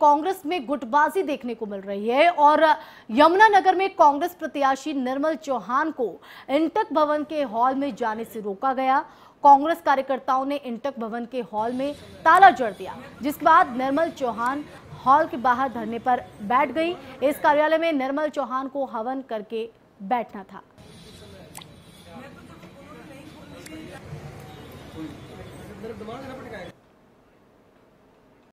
कांग्रेस में गुटबाजी देखने को मिल रही है और यमुनानगर में कांग्रेस प्रत्याशी निर्मल चौहान को इंटक भवन के हॉल में जाने से रोका गया कांग्रेस कार्यकर्ताओं ने इंटक भवन के हॉल में ताला जड़ दिया जिसके बाद निर्मल चौहान हॉल के बाहर धरने पर बैठ गई इस कार्यालय में निर्मल चौहान को हवन करके बैठना था